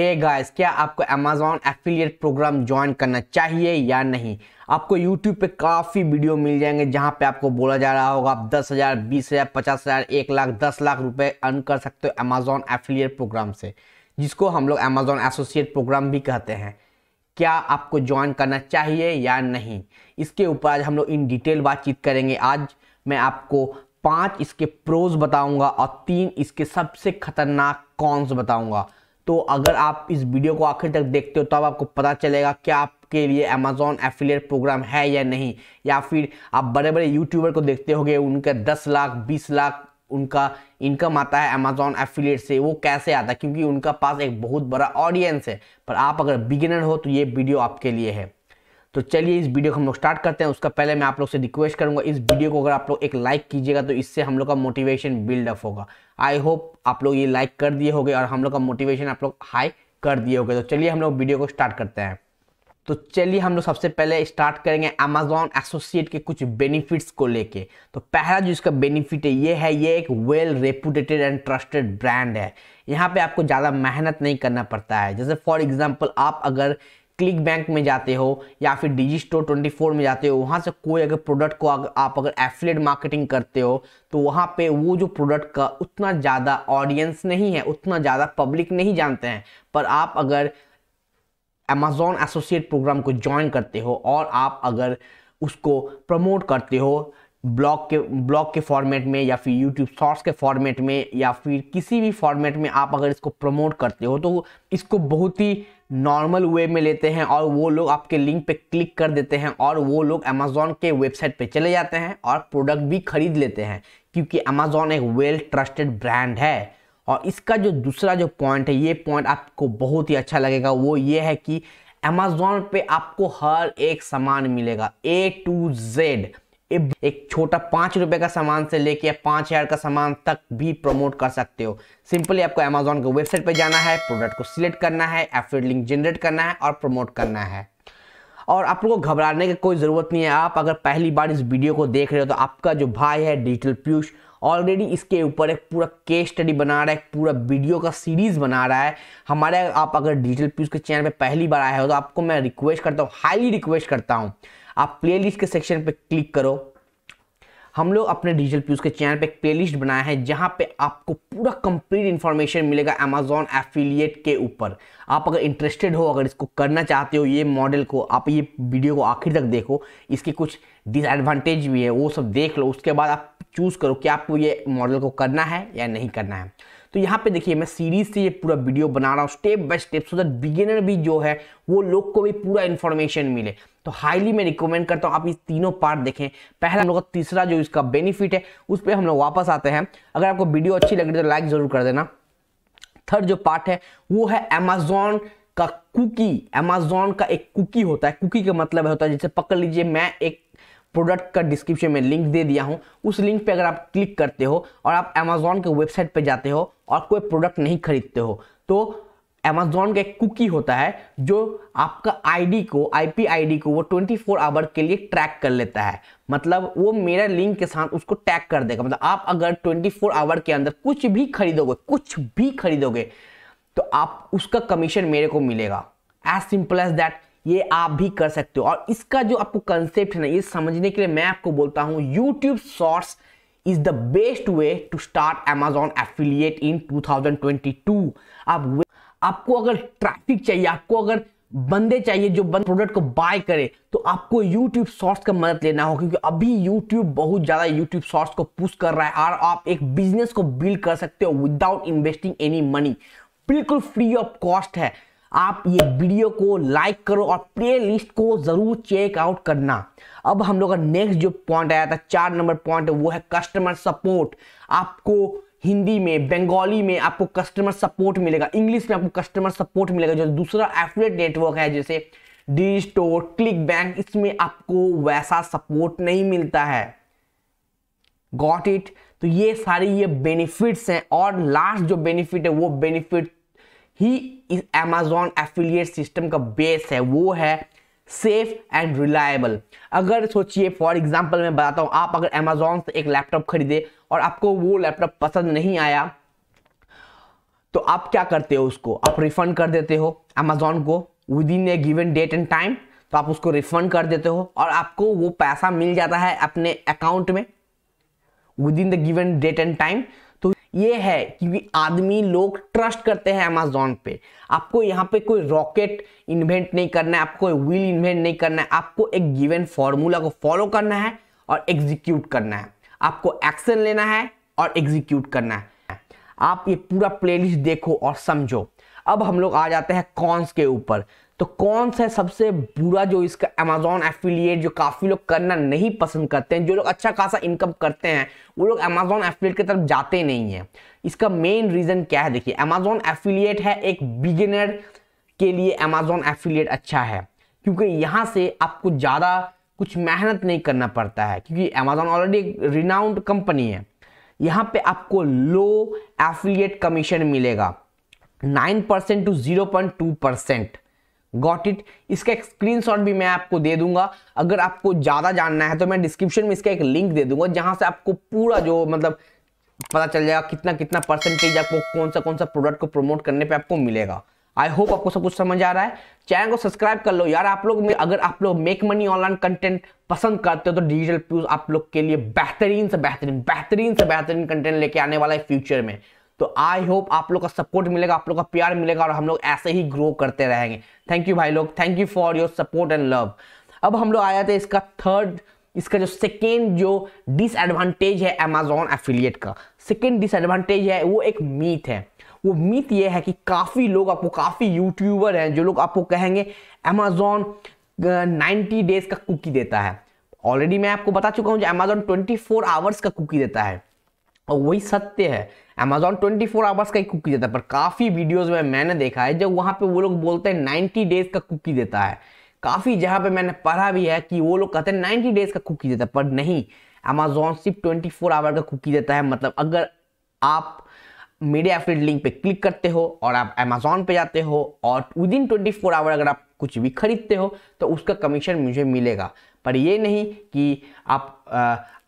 ए guys क्या आपको Amazon affiliate programme join करना चाहिए या नहीं आपको यूट्यूब पे काफ़ी वीडियो मिल जाएंगे जहां पे आपको बोला जा रहा होगा आप दस हज़ार बीस हज़ार पचास हज़ार एक लाख दस लाख रुपए अर्न कर सकते हो अमेजोन एफिलियट प्रोग्राम से जिसको हम लोग अमेजोन एसोसिएट प्रोग्राम भी कहते हैं क्या आपको ज्वाइन करना चाहिए या नहीं इसके ऊपर आज हम लोग इन डिटेल बातचीत करेंगे आज मैं आपको पाँच इसके प्रोज बताऊँगा और तीन इसके सबसे खतरनाक कॉन्स बताऊँगा तो अगर आप इस वीडियो को आखिर तक देखते हो तब तो अब आपको पता चलेगा क्या आपके लिए अमेजोन एफिलियट प्रोग्राम है या नहीं या फिर आप बड़े बड़े यूट्यूबर को देखते गए उनका दस लाख बीस लाख उनका इनकम आता है अमेजोन एफिलिएट से वो कैसे आता है क्योंकि उनका पास एक बहुत बड़ा ऑडियंस है पर आप अगर बिगिनर हो तो ये वीडियो आपके लिए है तो चलिए इस वीडियो को हम लोग स्टार्ट करते हैं उसका पहले मैं आप लोग से रिक्वेस्ट करूंगा इस वीडियो को अगर आप लोग एक लाइक कीजिएगा तो इससे हम लोग का मोटिवेशन बिल्डअप होगा आई होप आप लोग ये लाइक कर दिए होगे और हम लोग का मोटिवेशन आप लोग हाई कर दिए होगे तो चलिए हम लोग वीडियो को स्टार्ट करते हैं तो चलिए हम लोग सबसे पहले स्टार्ट करेंगे अमेजोन एसोसिएट के कुछ बेनिफिट्स को लेके तो पहला जो इसका बेनिफिट है ये है ये एक well reputed and trusted brand है यहाँ पे आपको ज़्यादा मेहनत नहीं करना पड़ता है जैसे फॉर एग्जांपल आप अगर क्लिक बैंक में जाते हो या फिर डिजी स्टोर ट्वेंटी फोर में जाते हो वहाँ से कोई अगर प्रोडक्ट को अगर आप अगर एफिलेट मार्केटिंग करते हो तो वहाँ पे वो जो प्रोडक्ट का उतना ज़्यादा ऑडियंस नहीं है उतना ज़्यादा पब्लिक नहीं जानते हैं पर आप अगर अमेजोन एसोसिएट प्रोग्राम को ज्वाइन करते हो और आप अगर उसको प्रमोट करते हो ब्लॉग के ब्लॉग के फॉर्मेट में या फिर यूट्यूब शॉर्ट्स के फॉर्मेट में या फिर किसी भी फॉर्मेट में आप अगर इसको प्रमोट करते हो तो इसको बहुत ही नॉर्मल वे में लेते हैं और वो लोग आपके लिंक पे क्लिक कर देते हैं और वो लोग अमेजोन के वेबसाइट पे चले जाते हैं और प्रोडक्ट भी खरीद लेते हैं क्योंकि अमेजोन एक वेल ट्रस्टेड ब्रांड है और इसका जो दूसरा जो पॉइंट है ये पॉइंट आपको बहुत ही अच्छा लगेगा वो ये है कि अमेजोन पे आपको हर एक सामान मिलेगा ए टू जेड एक छोटा पांच रुपए का सामान से लेके पांच हज़ार का सामान तक भी प्रमोट कर सकते हो सिंपली आपको अमेजोन के वेबसाइट पर जाना है प्रोडक्ट को सिलेक्ट करना है एफिड लिंक जनरेट करना है और प्रमोट करना है और आप लोगों को घबराने की कोई ज़रूरत नहीं है आप अगर पहली बार इस वीडियो को देख रहे हो तो आपका जो भाई है डिजिटल पीयूष ऑलरेडी इसके ऊपर एक पूरा केस स्टडी बना रहा है एक पूरा वीडियो का सीरीज़ बना रहा है हमारे आप अगर डिजिटल पीयूष के चैनल पे पहली बार आए हो तो आपको मैं रिक्वेस्ट करता हूँ हाईली रिक्वेस्ट करता हूँ आप प्लेलिस्ट के सेक्शन पे क्लिक करो हम लोग अपने डिजिटल प्यूज के चैनल पे एक प्लेलिस्ट बनाया है जहाँ पे आपको पूरा कंप्लीट इन्फॉर्मेशन मिलेगा अमेजोन एफिलिएट के ऊपर आप अगर इंटरेस्टेड हो अगर इसको करना चाहते हो ये मॉडल को आप ये वीडियो को आखिर तक देखो इसके कुछ डिसएडवांटेज भी है वो सब देख लो उसके बाद आप चूज़ करो कि आपको ये मॉडल को करना है या नहीं करना है तो यहाँ पे देखिए मैं सीरीज से ये पूरा वीडियो बना रहा हूँ step by step so that beginner भी जो है वो लोग को भी पूरा इन्फॉर्मेशन मिले तो हाईली मैं रिकमेंड करता हूँ आप इस तीनों पार्ट देखें पहला हम लोग का तीसरा जो इसका बेनिफिट है उस पर हम लोग वापस आते हैं अगर आपको वीडियो अच्छी लग रही तो लाइक जरूर कर देना थर्ड जो पार्ट है वो है अमेजोन का कुकी अमेजोन का एक कुकी होता है कुकी का मतलब होता है जैसे पकड़ लीजिए मैं एक प्रोडक्ट का डिस्क्रिप्शन में लिंक दे दिया हूँ उस लिंक पे अगर आप क्लिक करते हो और आप अमेजोन के वेबसाइट पे जाते हो और कोई प्रोडक्ट नहीं खरीदते हो तो अमेजोन का एक कुकी होता है जो आपका आईडी को आईपी आईडी को वो 24 आवर के लिए ट्रैक कर लेता है मतलब वो मेरा लिंक के साथ उसको टैग कर देगा मतलब आप अगर 24 आवर के अंदर कुछ भी खरीदोगे कुछ भी खरीदोगे तो आप उसका कमीशन मेरे को मिलेगा एज सिंपल एज दैट ये आप भी कर सकते हो और इसका जो आपको कंसेप्ट है ना ये समझने के लिए मैं आपको बोलता हूँ YouTube shorts is the best way to start Amazon affiliate in to आप आपको अगर ट्रैफिक चाहिए आपको अगर बंदे चाहिए जो बंद प्रोडक्ट को बाय करे तो आपको यूट्यूब शॉर्ट्स का मदद लेना होगा क्योंकि अभी यूट्यूब बहुत ज़्यादा यूट्यूब शॉर्ट्स को पुश कर रहा है और आप एक बिजनेस को बिल्ड कर सकते हो विदाउट इन्वेस्टिंग एनी मनी बिल्कुल फ्री ऑफ कॉस्ट है आप ये वीडियो को लाइक करो और प्ले लिस्ट को ज़रूर चेक आउट करना अब हम लोग का नेक्स्ट जो पॉइंट आया था चार नंबर पॉइंट वो है कस्टमर सपोर्ट आपको हिंदी में बंगाली में आपको कस्टमर सपोर्ट मिलेगा इंग्लिश में आपको कस्टमर सपोर्ट मिलेगा जो दूसरा एफिलेट नेटवर्क है जैसे डी स्टोर क्लिक बैंक इसमें आपको वैसा सपोर्ट नहीं मिलता है गॉट इट तो ये सारी ये बेनिफिट्स हैं और लास्ट जो बेनिफिट है वो बेनिफिट ही इस एमेजॉन एफिलिएट सिस्टम का बेस है वो है सेफ एंड रिलायबल अगर सोचिए फॉर एग्जाम्पल मैं बताता हूँ आप अगर अमेजोन से एक लैपटॉप खरीदे और आपको वो लैपटॉप पसंद नहीं आया तो आप क्या करते हो उसको आप रिफंड कर देते हो अमेजोन को within a given date and time तो आप उसको रिफंड कर देते हो और आपको वो पैसा मिल जाता है अपने अकाउंट में within the given date and time ये है कि आदमी लोग ट्रस्ट करते हैं अमेजोन पे आपको यहाँ पे कोई रॉकेट इन्वेंट नहीं करना है आपको व्हील इन्वेंट नहीं करना है आपको एक गिवन फॉर्मूला को फॉलो करना है और एग्जीक्यूट करना है आपको एक्शन लेना है और एग्जीक्यूट करना है आप ये पूरा प्लेलिस्ट देखो और समझो अब हम लोग आ जाते हैं कॉन्स के ऊपर तो कौन सा सबसे बुरा जो इसका अमेजोन एफिलिएट जो काफ़ी लोग करना नहीं पसंद करते हैं जो लोग अच्छा खासा इनकम करते हैं वो लोग अमेजोन एफिलिएट की तरफ जाते नहीं हैं इसका मेन रीज़न क्या है देखिए अमेजोन एफिलिएट है एक बिगिनर के लिए अमेजोन एफिलिएट अच्छा है क्योंकि यहाँ से आपको ज़्यादा कुछ मेहनत नहीं करना पड़ता है क्योंकि अमेजोन ऑलरेडी एक रिनाउंड कंपनी है यहाँ पे आपको लो एफिलिएट कमीशन मिलेगा nine percent to zero point two percent got it इसका स्क्रीन भी मैं आपको दे दूंगा अगर आपको ज़्यादा जानना है तो मैं डिस्क्रिप्शन में इसका एक लिंक दे दूंगा जहां से आपको पूरा जो मतलब पता चल जाएगा कितना कितना परसेंटेज आपको कौन सा कौन सा प्रोडक्ट को प्रमोट करने पे आपको मिलेगा आई होप आपको सब कुछ समझ आ रहा है चैनल को सब्सक्राइब कर लो यार आप लोग में अगर आप लोग मेक मनी ऑनलाइन कंटेंट पसंद करते हो तो डिजिटल प्यूज आप लोग के लिए बेहतरीन से बेहतरीन बेहतरीन से बेहतरीन कंटेंट लेके आने वाला है फ्यूचर में तो आई होप आप लोग का सपोर्ट मिलेगा आप लोग का प्यार मिलेगा और हम लोग ऐसे ही ग्रो करते रहेंगे थैंक यू भाई लोग thank you for your support and love अब हम लोग आ जाते हैं इसका थर्ड इसका जो सेकेंड जो डिसएडवांटेज है अमेजोन एफिलिएट का सेकेंड डिसएडवांटेज है वो एक मीथ है वो मीथ ये है कि काफ़ी लोग आपको काफ़ी यूट्यूबर हैं जो लोग आपको कहेंगे अमेजोन नाइन्टी डेज का कुकी देता है ऑलरेडी मैं आपको बता चुका हूँ जो अमेजोन ट्वेंटी फोर आवर्स का कुकी देता है और वही सत्य है अमेजोन 24 फोर आवर्स का ही कुकी देता है पर काफ़ी वीडियोस में मैंने देखा है जब वहाँ पे वो लोग बोलते हैं 90 डेज का कुकी देता है काफ़ी जहाँ पे मैंने पढ़ा भी है कि वो लोग कहते हैं 90 डेज का कुकी देता है पर नहीं अमेजोन सिर्फ 24 फोर आवर का कुकी देता है मतलब अगर आप मीडिया एफिलेट लिंक पे क्लिक करते हो और आप अमेजोन पे जाते हो और within twenty four hour अगर आप कुछ भी खरीदते हो तो उसका कमीशन मुझे मिलेगा पर ये नहीं कि आप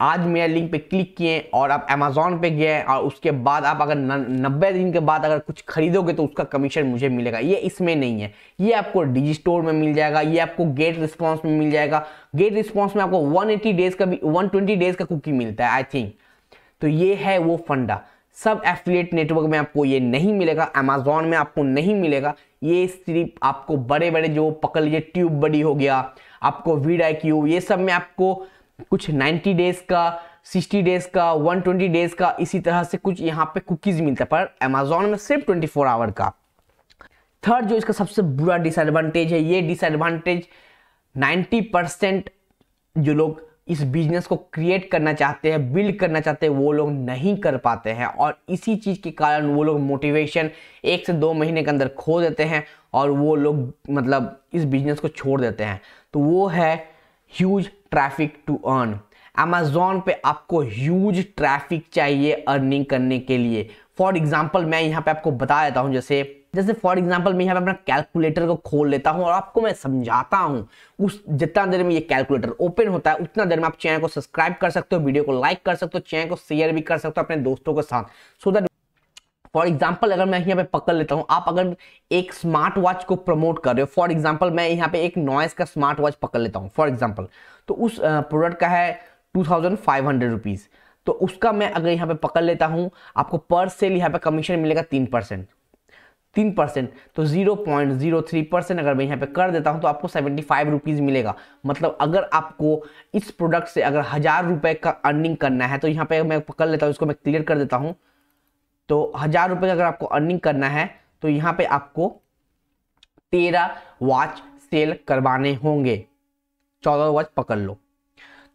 आज मेरे लिंक पे क्लिक किए और आप अमेजोन पे गए और उसके बाद आप अगर नब्बे दिन के बाद अगर कुछ खरीदोगे तो उसका कमीशन मुझे मिलेगा ये इसमें नहीं है ये आपको डिजी स्टोर में मिल जाएगा ये आपको गेट रिस्पॉन्स में मिल जाएगा गेट रिस्पॉन्स में आपको 180 डेज का भी 120 डेज का कुकी मिलता है आई थिंक तो ये है वो फंडा सब एफिलेट नेटवर्क में आपको ये नहीं मिलेगा अमेजोन में आपको नहीं मिलेगा ये सिर्फ आपको बड़े बड़े जो पकड़ लीजिए ट्यूब बड़ी हो गया आपको वीड आई ये सब में आपको कुछ 90 डेज का 60 डेज का 120 डेज का इसी तरह से कुछ यहाँ पे कुकीज मिलता है पर अमेजोन में सिर्फ 24 आवर का थर्ड जो इसका सबसे बुरा डिसएडवांटेज है ये डिसएडवांटेज 90 परसेंट जो लोग इस बिजनेस को क्रिएट करना चाहते हैं बिल्ड करना चाहते हैं वो लोग नहीं कर पाते हैं और इसी चीज़ के कारण वो लोग मोटिवेशन एक से दो महीने के अंदर खो देते हैं और वो लोग मतलब इस बिजनेस को छोड़ देते हैं तो वो है huge traffic to earn Amazon पे आपको ह्यूज ट्रैफिक चाहिए अर्निंग करने के लिए फॉर एग्जाम्पल मैं यहाँ पे आपको बता देता हूँ जैसे जैसे फॉर एग्जाम्पल मैं यहाँ पे अपना कैलकुलेटर को खोल लेता हूँ और आपको मैं समझाता हूँ उस जितना देर में ये कैलकुलेटर ओपन होता है उतना देर में आप चैनल को सब्सक्राइब कर सकते हो वीडियो को लाइक कर सकते हो चैनल को शेयर भी कर सकते हो अपने दोस्तों के साथ so so that for example अगर मैं यहाँ पे पकड़ लेता हूँ आप अगर एक स्मार्ट वॉच को प्रमोट कर रहे हो फॉर एग्जाम्पल मैं यहाँ पे एक नॉइस का स्मार्ट वॉच पकड़ लेता हूँ फॉर एग्जाम्पल तो उस प्रोडक्ट का है two thousand five hundred rupees तो उसका मैं अगर यहाँ पे पकड़ लेता हूँ आपको पर सेल यहाँ पे कमीशन मिलेगा तीन परसेंट तीन परसेंट तो zero point zero three percent अगर मैं यहाँ पे कर देता हूँ तो आपको सेवेंटी फाइव रुपीज़ मिलेगा मतलब अगर आपको इस प्रोडक्ट से अगर हज़ार रुपये का अर्निंग करना है तो यहाँ पे मैं पकड़ लेता हूँ इसको मैं क्लियर कर देता हूँ तो हज़ार रुपये अगर आपको अर्निंग करना है तो यहाँ पे आपको तेरह वॉच सेल करवाने होंगे चौदह वॉच पकड़ लो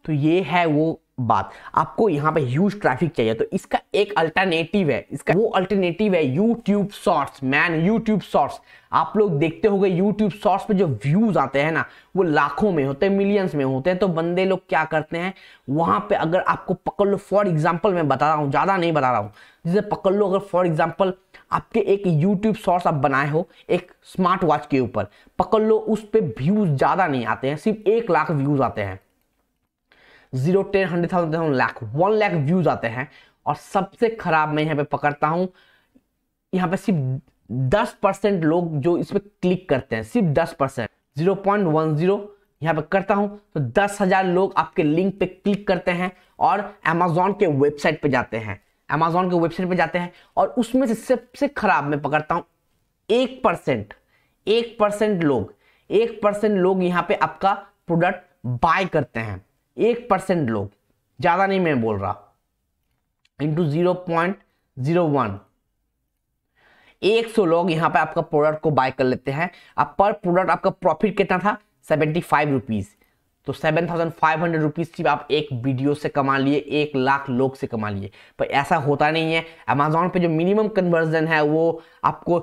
तो ये है वो बात आपको यहाँ पे ह्यूज ट्रैफिक चाहिए तो इसका एक अल्टरनेटिव है इसका वो अल्टरनेटिव है YouTube shorts man YouTube shorts आप लोग देखते होंगे यूट्यूब शॉर्ट्स पे जो व्यूज आते हैं ना वो लाखों में होते हैं मिलियंस में होते हैं तो बंदे लोग क्या करते हैं वहां पे अगर आपको पकड़ लो फॉर एग्जाम्पल मैं बता रहा हूँ ज्यादा नहीं बता रहा हूँ जैसे पकड़ लो अगर फॉर एग्जाम्पल आपके एक यूट्यूब शॉर्ट्स आप बनाए हो एक स्मार्ट वॉच के ऊपर पकड़ लो उस पर व्यूज ज्यादा नहीं आते हैं सिर्फ एक लाख व्यूज आते हैं zero ten hundred thousand thousand lakh one lakh views आते हैं और सबसे खराब मैं यहाँ पे पकड़ता हूँ यहाँ पे सिर्फ दस परसेंट लोग जो इस पर क्लिक करते हैं सिर्फ दस percent zero point one zero यहाँ पे करता हूँ तो दस हजार लोग आपके लिंक पे क्लिक करते हैं और अमेजोन के वेबसाइट पे जाते हैं अमेजोन के वेबसाइट पे जाते हैं और उसमें से सबसे खराब मैं पकड़ता हूँ एक परसेंट एक परसेंट लोग एक परसेंट लोग यहाँ पे आपका प्रोडक्ट बाय करते हैं एक परसेंट लोग ज़्यादा नहीं मैं बोल रहा into zero point zero one एक सौ लोग यहां पे आपका प्रोडक्ट को बाय कर लेते हैं अब पर प्रोडक्ट आपका प्रॉफिट कितना था सेवेंटी फाइव रुपीज़ तो seven thousand five hundred rupees सिर्फ आप एक वीडियो से कमा लिए एक लाख लोग से कमा लिए पर ऐसा होता नहीं है अमेजोन पे जो मिनिमम कन्वर्जन है वो आपको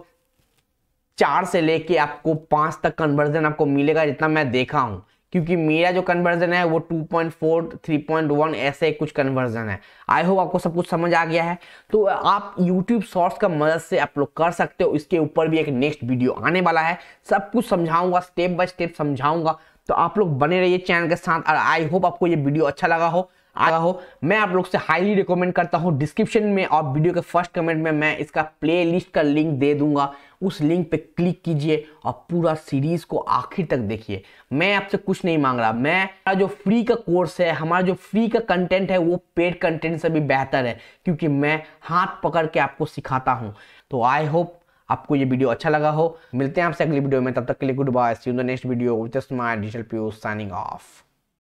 चार से लेके आपको पांच तक कन्वर्जन आपको मिलेगा जितना मैं देखा हूं क्योंकि मेरा जो कन्वर्जन है वो 2.4 3.1 ऐसे कुछ कन्वर्जन है आई होप आपको सब कुछ समझ आ गया है तो आप यूट्यूब शॉर्ट्स का मदद से अपलोड कर सकते हो इसके ऊपर भी एक नेक्स्ट वीडियो आने वाला है सब कुछ समझाऊंगा स्टेप बाय स्टेप समझाऊंगा तो आप लोग बने रहिए चैनल के साथ और आई होप आपको ये वीडियो अच्छा लगा हो आया हो मैं आप लोग से हाईली रिकमेंड करता हूँ डिस्क्रिप्शन में और वीडियो के फर्स्ट कमेंट में मैं इसका प्लेलिस्ट का लिंक दे दूंगा उस लिंक पे क्लिक कीजिए और पूरा सीरीज को आखिर तक देखिए मैं आपसे कुछ नहीं मांग रहा मैं जो फ्री का कोर्स है हमारा जो फ्री का कंटेंट है वो पेड कंटेंट से भी बेहतर है क्योंकि मैं हाथ पकड़ के आपको सिखाता हूँ तो आई होप आपको ये वीडियो अच्छा लगा हो मिलते हैं आपसे अगली वीडियो में तब तक के लिए good bye see in the next video just my digital Piyush signing of